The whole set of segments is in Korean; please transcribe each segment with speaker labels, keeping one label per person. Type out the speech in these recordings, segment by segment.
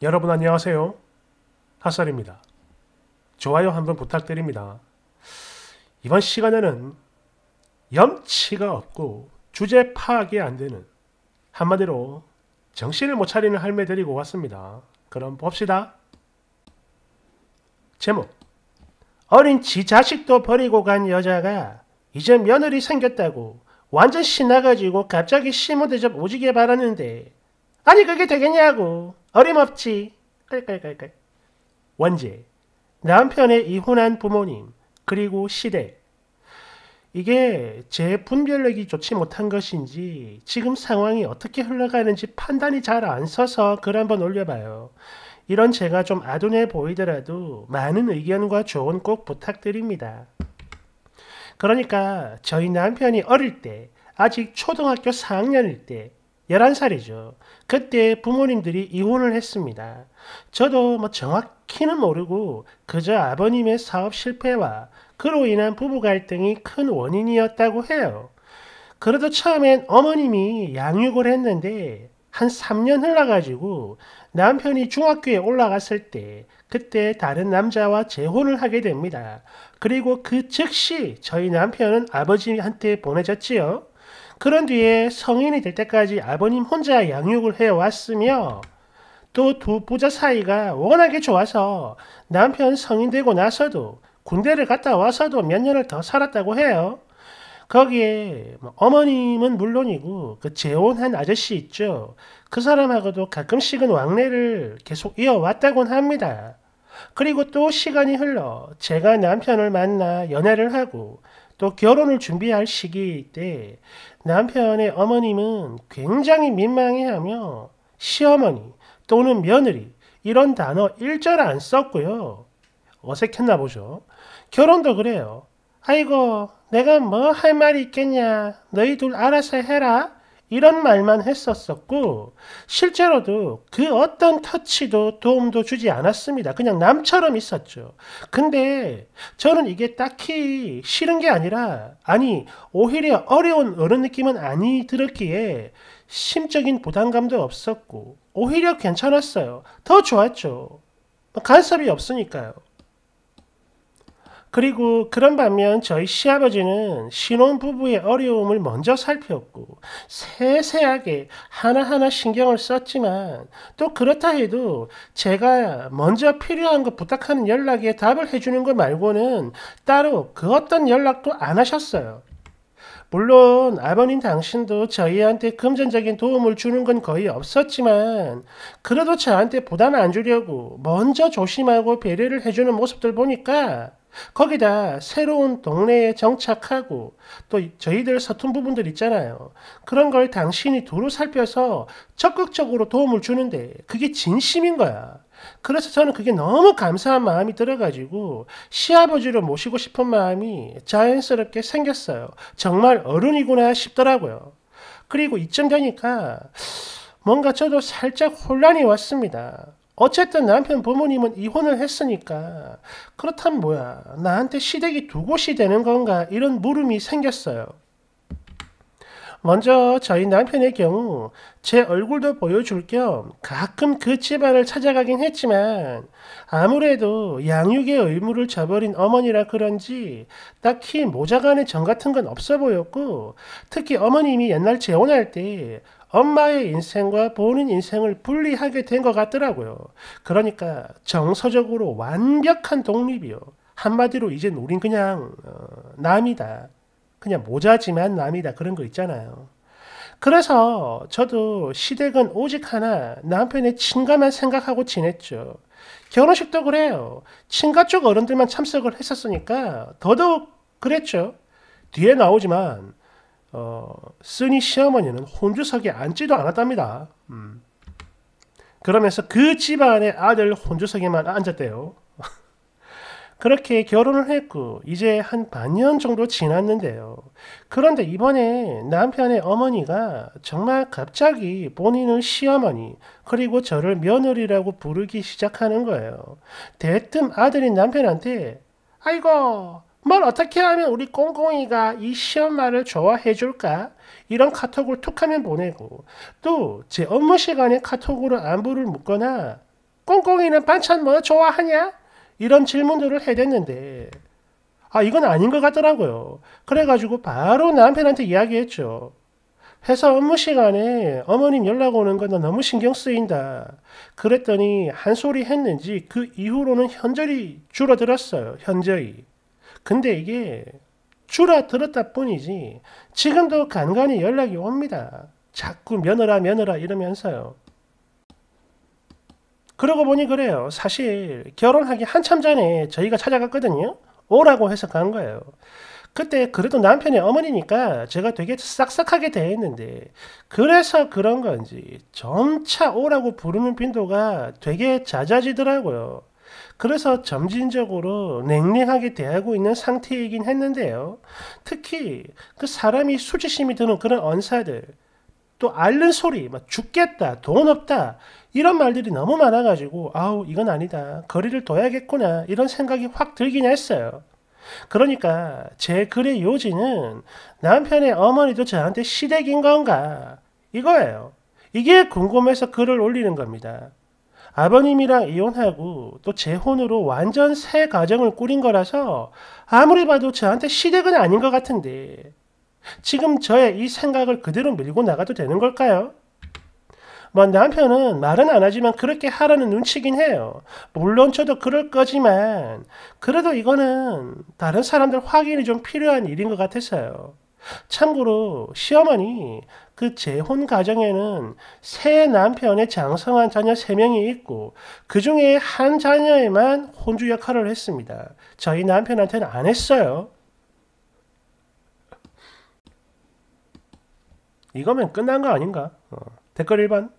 Speaker 1: 여러분 안녕하세요. 핫설입니다. 좋아요 한번 부탁드립니다. 이번 시간에는 염치가 없고 주제 파악이 안 되는 한마디로 정신을 못 차리는 할매 데리고 왔습니다. 그럼 봅시다. 제목 어린 지 자식도 버리고 간 여자가 이제 며느리 생겼다고 완전 신나가지고 갑자기 시무대접 오지게 바랐는데 아니 그게 되겠냐고 어림없지. 깔깔깔깔. 원제, 남편의 이혼한 부모님, 그리고 시대. 이게 제 분별력이 좋지 못한 것인지 지금 상황이 어떻게 흘러가는지 판단이 잘 안 서서 글 한번 올려봐요. 이런 제가 좀 아둔해 보이더라도 많은 의견과 조언 꼭 부탁드립니다. 그러니까 저희 남편이 어릴 때 아직 초등학교 4학년일 때 11살이죠. 그때 부모님들이 이혼을 했습니다. 저도 뭐 정확히는 모르고 그저 아버님의 사업 실패와 그로 인한 부부 갈등이 큰 원인이었다고 해요. 그래도 처음엔 어머님이 양육을 했는데 한 3년 흘러가지고 남편이 중학교에 올라갔을 때 그때 다른 남자와 재혼을 하게 됩니다. 그리고 그 즉시 저희 남편은 아버지한테 보내졌지요. 그런 뒤에 성인이 될 때까지 아버님 혼자 양육을 해왔으며 또 두 부자 사이가 워낙에 좋아서 남편 성인 되고 나서도 군대를 갔다 와서도 몇 년을 더 살았다고 해요. 거기에 뭐 어머님은 물론이고 그 재혼한 아저씨 있죠. 그 사람하고도 가끔씩은 왕래를 계속 이어왔다곤 합니다. 그리고 또 시간이 흘러 제가 남편을 만나 연애를 하고 또 결혼을 준비할 시기일 때 남편의 어머님은 굉장히 민망해하며 시어머니 또는 며느리 이런 단어 일절 안 썼고요. 어색했나 보죠. 결혼도 그래요. 아이고 내가 뭐 할 말이 있겠냐 너희 둘 알아서 해라 이런 말만 했었었고 실제로도 그 어떤 터치도 도움도 주지 않았습니다. 그냥 남처럼 있었죠. 근데 저는 이게 딱히 싫은 게 아니라 아니 오히려 어려운 어른 느낌은 아니 들었기에 심적인 부담감도 없었고 오히려 괜찮았어요. 더 좋았죠. 뭐 간섭이 없으니까요. 그리고 그런 반면 저희 시아버지는 신혼부부의 어려움을 먼저 살폈고 세세하게 하나하나 신경을 썼지만 또 그렇다 해도 제가 먼저 필요한 것 부탁하는 연락에 답을 해주는 것 말고는 따로 그 어떤 연락도 안 하셨어요. 물론 아버님 당신도 저희한테 금전적인 도움을 주는 건 거의 없었지만 그래도 저한테 부담 안 주려고 먼저 조심하고 배려를 해주는 모습들 보니까 거기다 새로운 동네에 정착하고 또 저희들 서툰 부분들 있잖아요. 그런 걸 당신이 두루 살펴서 적극적으로 도움을 주는데 그게 진심인 거야. 그래서 저는 그게 너무 감사한 마음이 들어가지고 시아버지를 모시고 싶은 마음이 자연스럽게 생겼어요. 정말 어른이구나 싶더라고요. 그리고 이쯤 되니까 뭔가 저도 살짝 혼란이 왔습니다. 어쨌든 남편 부모님은 이혼을 했으니까 그렇다면 뭐야 나한테 시댁이 두 곳이 되는 건가 이런 물음이 생겼어요. 먼저 저희 남편의 경우 제 얼굴도 보여줄 겸 가끔 그 집안을 찾아가긴 했지만 아무래도 양육의 의무를 져버린 어머니라 그런지 딱히 모자간의 정 같은 건 없어 보였고 특히 어머님이 옛날 재혼할 때 엄마의 인생과 본인 인생을 분리하게 된 것 같더라고요. 그러니까 정서적으로 완벽한 독립이요. 한마디로 이젠 우린 그냥 어, 남이다. 그냥 모자지만 남이다. 그런 거 있잖아요. 그래서 저도 시댁은 오직 하나 남편의 친가만 생각하고 지냈죠. 결혼식도 그래요. 친가 쪽 어른들만 참석을 했었으니까 더더욱 그랬죠. 뒤에 나오지만 어, 쓰니 시어머니는 혼주석에 앉지도 않았답니다. 음. 그러면서 그 집안의 아들 혼주석에만 앉았대요. 그렇게 결혼을 했고 이제 한 반년 정도 지났는데요. 그런데 이번에 남편의 어머니가 정말 갑자기 본인을 시어머니 그리고 저를 며느리라고 부르기 시작하는 거예요. 대뜸 아들인 남편한테 아이고 뭘 어떻게 하면 우리 꽁꽁이가 이 시엄마를 좋아해 줄까? 이런 카톡을 툭하면 보내고 또 제 업무 시간에 카톡으로 안부를 묻거나 꽁꽁이는 반찬 뭐 좋아하냐? 이런 질문들을 해댔는데 아 이건 아닌 것 같더라고요. 그래가지고 바로 남편한테 이야기했죠. 회사 업무 시간에 어머님 연락 오는 건 너무 신경 쓰인다. 그랬더니 한 소리 했는지 그 이후로는 현저히 줄어들었어요. 현저히. 근데 이게 줄어들었다 뿐이지 지금도 간간히 연락이 옵니다. 자꾸 며느라 며느라 이러면서요. 그러고 보니 그래요. 사실 결혼하기 한참 전에 저희가 찾아갔거든요. 오라고 해서 간 거예요. 그때 그래도 남편이 어머니니까 제가 되게 싹싹하게 대했는데 그래서 그런 건지 점차 오라고 부르는 빈도가 되게 잦아지더라고요. 그래서 점진적으로 냉랭하게 대하고 있는 상태이긴 했는데요. 특히 그 사람이 수치심이 드는 그런 언사들, 또 앓는 소리, 막 죽겠다, 돈 없다, 이런 말들이 너무 많아가지고, 아우, 이건 아니다. 거리를 둬야겠구나. 이런 생각이 확 들긴 했어요. 그러니까 제 글의 요지는 남편의 어머니도 저한테 시댁인 건가? 이거예요. 이게 궁금해서 글을 올리는 겁니다. 아버님이랑 이혼하고 또 재혼으로 완전 새 가정을 꾸린 거라서 아무리 봐도 저한테 시댁은 아닌 것 같은데 지금 저의 이 생각을 그대로 밀고 나가도 되는 걸까요? 뭐 남편은 말은 안 하지만 그렇게 하라는 눈치긴 해요. 물론 저도 그럴 거지만 그래도 이거는 다른 사람들 확인이 좀 필요한 일인 것 같아서요. 참고로 시어머니 그 재혼 가정에는 새 남편의 장성한 자녀 3명이 있고 그 중에 한 자녀에만 혼주 역할을 했습니다. 저희 남편한테는 안 했어요. 이거면 끝난 거 아닌가? 어. 댓글 1번.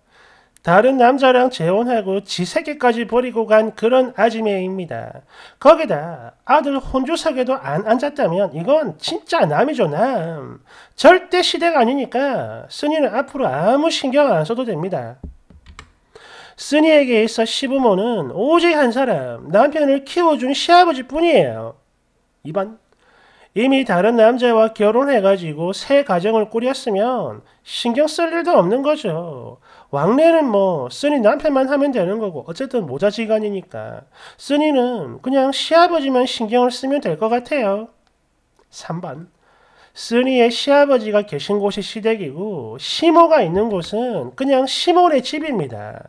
Speaker 1: 다른 남자랑 재혼하고 지세계까지 버리고 간 그런 아지매입니다. 거기다 아들 혼주석에도 안 앉았다면 이건 진짜 남이죠 남. 절대 시대가 아니니까 스니는 앞으로 아무 신경 안 써도 됩니다. 스니에게 있어 시부모는 오직 한 사람, 남편을 키워준 시아버지 뿐이에요. 2번 이미 다른 남자와 결혼해가지고 새 가정을 꾸렸으면 신경 쓸 일도 없는 거죠. 왕래는 뭐 쓰니 남편만 하면 되는 거고 어쨌든 모자지간이니까 쓰니는 그냥 시아버지만 신경을 쓰면 될 것 같아요. 3번 쓰니의 시아버지가 계신 곳이 시댁이고 시모가 있는 곳은 그냥 시모의 집입니다.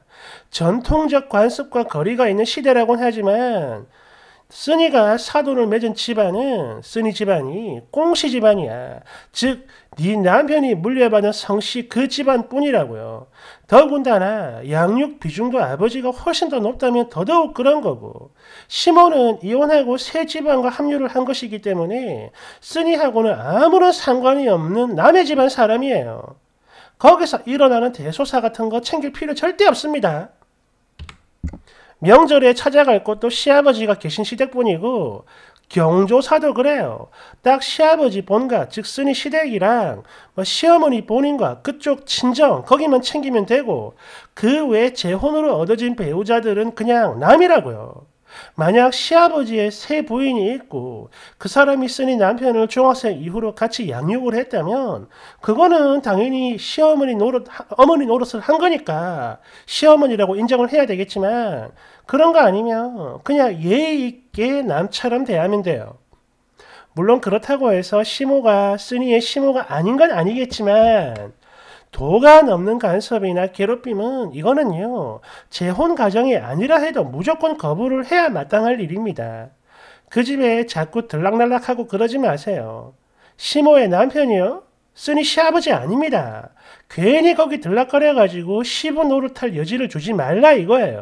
Speaker 1: 전통적 관습과 거리가 있는 시대라고는 하지만 쓰니가 사돈을 맺은 집안은 쓰니 집안이 꽁씨 집안이야. 즉, 네 남편이 물려받은 성씨 그 집안뿐이라고요. 더군다나 양육 비중도 아버지가 훨씬 더 높다면 더더욱 그런 거고. 시몬은 이혼하고 새 집안과 합류를 한 것이기 때문에 쓰니하고는 아무런 상관이 없는 남의 집안 사람이에요. 거기서 일어나는 대소사 같은 거 챙길 필요 절대 없습니다. 명절에 찾아갈 것도 시아버지가 계신 시댁뿐이고 경조사도 그래요. 딱 시아버지 본가, 즉 스니 시댁이랑 뭐 시어머니 본인과 그쪽 친정 거기만 챙기면 되고 그 외 재혼으로 얻어진 배우자들은 그냥 남이라고요. 만약 시아버지의 세 부인이 있고 그 사람이 쓰니 남편을 중학생 이후로 같이 양육을 했다면 그거는 당연히 시어머니 노릇, 어머니 노릇을 한 거니까 시어머니라고 인정을 해야 되겠지만 그런 거 아니면 그냥 예의 있게 남처럼 대하면 돼요. 물론 그렇다고 해서 시모가 쓰니의 시모가 아닌 건 아니겠지만 도가 넘는 간섭이나 괴롭힘은 이거는요. 재혼 가정이 아니라 해도 무조건 거부를 해야 마땅할 일입니다. 그 집에 자꾸 들락날락하고 그러지 마세요. 시모의 남편이요? 쓰니 시아버지 아닙니다. 괜히 거기 들락거려가지고 시부 노릇할 여지를 주지 말라 이거예요.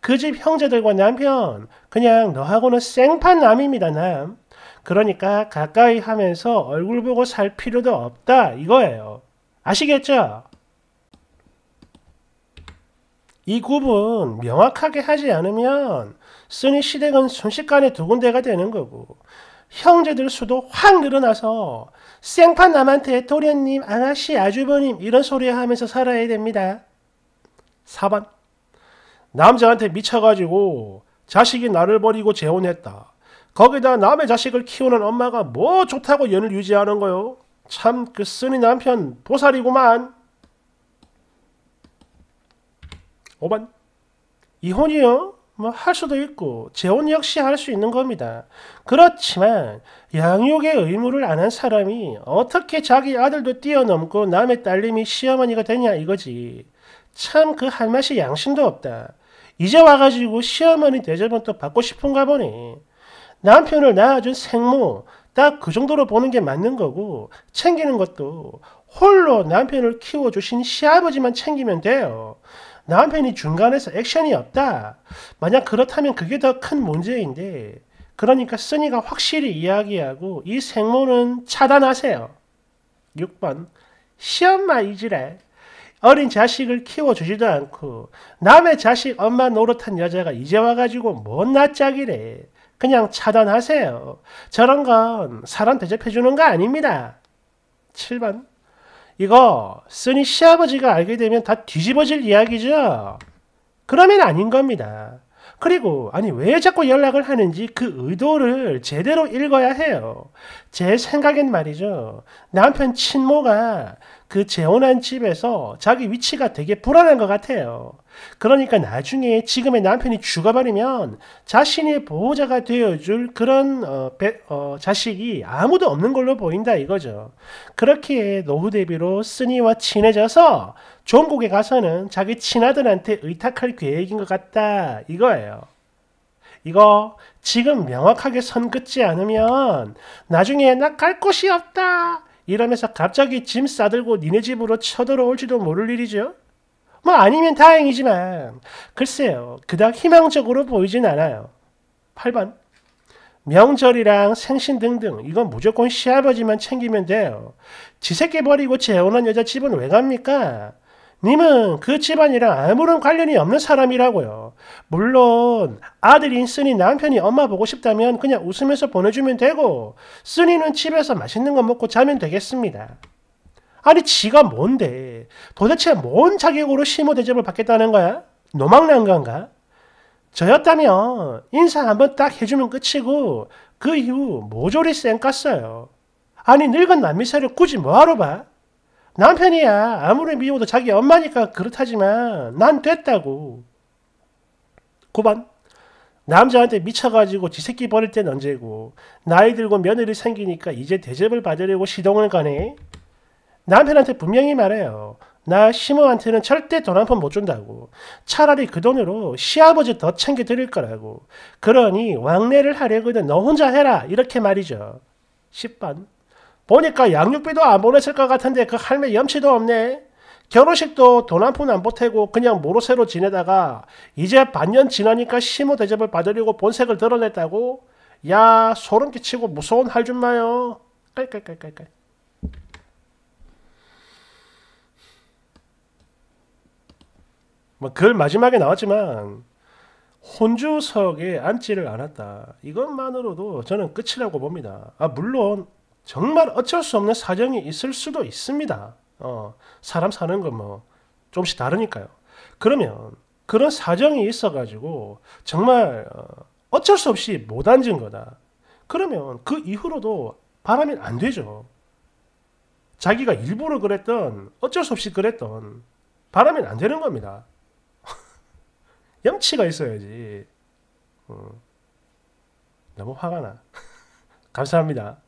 Speaker 1: 그 집 형제들과 남편, 그냥 너하고는 생판 남입니다, 남. 그러니까 가까이 하면서 얼굴 보고 살 필요도 없다 이거예요. 아시겠죠? 이 구분 명확하게 하지 않으면 쓰니 시댁은 순식간에 두 군데가 되는 거고 형제들 수도 확 늘어나서 생판 남한테 도련님, 아가씨, 아주버님 이런 소리 하면서 살아야 됩니다. 4번 남자한테 미쳐가지고 자식이 나를 버리고 재혼했다. 거기다 남의 자식을 키우는 엄마가 뭐 좋다고 연을 유지하는 거요? 참그 쓰니 남편 보살이구만. 5번 이혼이요? 뭐 할 수도 있고 재혼 역시 할 수 있는 겁니다. 그렇지만 양육의 의무를 안 한 사람이 어떻게 자기 아들도 뛰어넘고 남의 딸님이 시어머니가 되냐 이거지. 참그할 맛이 양심도 없다. 이제 와가지고 시어머니 대접은 또 받고 싶은가 보니 남편을 낳아준 생모, 딱그 정도로 보는 게 맞는 거고 챙기는 것도 홀로 남편을 키워주신 시아버지만 챙기면 돼요. 남편이 중간에서 액션이 없다. 만약 그렇다면 그게 더 큰 문제인데 그러니까 써니가 확실히 이야기하고 이 생모는 차단하세요. 6번 시엄마 이지래 어린 자식을 키워주지도 않고 남의 자식 엄마 노릇한 여자가 이제 와가지고 못나 짝이래. 그냥 차단하세요. 저런 건 사람 대접해주는 거 아닙니다. 7번. 이거 쓰니 시아버지가 알게 되면 다 뒤집어질 이야기죠. 그러면 아닌 겁니다. 그리고 아니 왜 자꾸 연락을 하는지 그 의도를 제대로 읽어야 해요. 제 생각엔 말이죠. 남편 친모가 그 재혼한 집에서 자기 위치가 되게 불안한 것 같아요. 그러니까 나중에 지금의 남편이 죽어버리면 자신의 보호자가 되어줄 그런 어, 배, 어, 자식이 아무도 없는 걸로 보인다 이거죠. 그렇기 노후 대비로 쓰니와 친해져서 종국에 가서는 자기 친아들한테 의탁할 계획인 것 같다 이거예요. 이거 지금 명확하게 선 긋지 않으면 나중에 나 갈 곳이 없다 이러면서 갑자기 짐 싸들고 니네 집으로 쳐들어올지도 모를 일이죠. 뭐 아니면 다행이지만 글쎄요. 그닥 희망적으로 보이진 않아요. 8번 명절이랑 생신 등등 이건 무조건 시아버지만 챙기면 돼요. 지새끼 버리고 재혼한 여자 집은 왜 갑니까? 님은 그 집안이랑 아무런 관련이 없는 사람이라고요. 물론 아들이 쓰니 남편이 엄마 보고 싶다면 그냥 웃으면서 보내주면 되고 쓰니는 집에서 맛있는 거 먹고 자면 되겠습니다. 아니 지가 뭔데 도대체 뭔 자격으로 시모 대접을 받겠다는 거야? 노망난 건가? 저였다면 인사 한번 딱 해주면 끝이고 그 이후 모조리 쌩깠어요. 아니 늙은 남미새를 굳이 뭐하러 봐? 남편이야 아무리 미워도 자기 엄마니까 그렇다지만 난 됐다고. 9번 남자한테 미쳐가지고 지 새끼 버릴 땐 언제고 나이 들고 며느리 생기니까 이제 대접을 받으려고 시동을 거네. 남편한테 분명히 말해요. 나 시모한테는 절대 돈 한 푼 못 준다고. 차라리 그 돈으로 시아버지 더 챙겨 드릴 거라고. 그러니 왕래를 하려거든 너 혼자 해라. 이렇게 말이죠. 10번. 보니까 양육비도 안 보냈을 것 같은데 그 할매 염치도 없네. 결혼식도 돈 한 푼 안 보태고 그냥 모로새로 지내다가 이제 반년 지나니까 시모 대접을 받으려고 본색을 드러냈다고? 야 소름 끼치고 무서운 할줌마요. 깔깔깔깔깔. 뭐글 마지막에 나왔지만 혼주석에 앉지를 않았다. 이것만으로도 저는 끝이라고 봅니다. 아 물론 정말 어쩔 수 없는 사정이 있을 수도 있습니다. 어, 사람 사는 거뭐 조금씩 다르니까요. 그러면 그런 사정이 있어가지고 정말 어, 어쩔 수 없이 못 앉은 거다. 그러면 그 이후로도 바라면 안 되죠. 자기가 일부러 그랬던 어쩔 수 없이 그랬던 바라면 안 되는 겁니다. 염치가 있어야지. 어. 너무 화가 나. 감사합니다.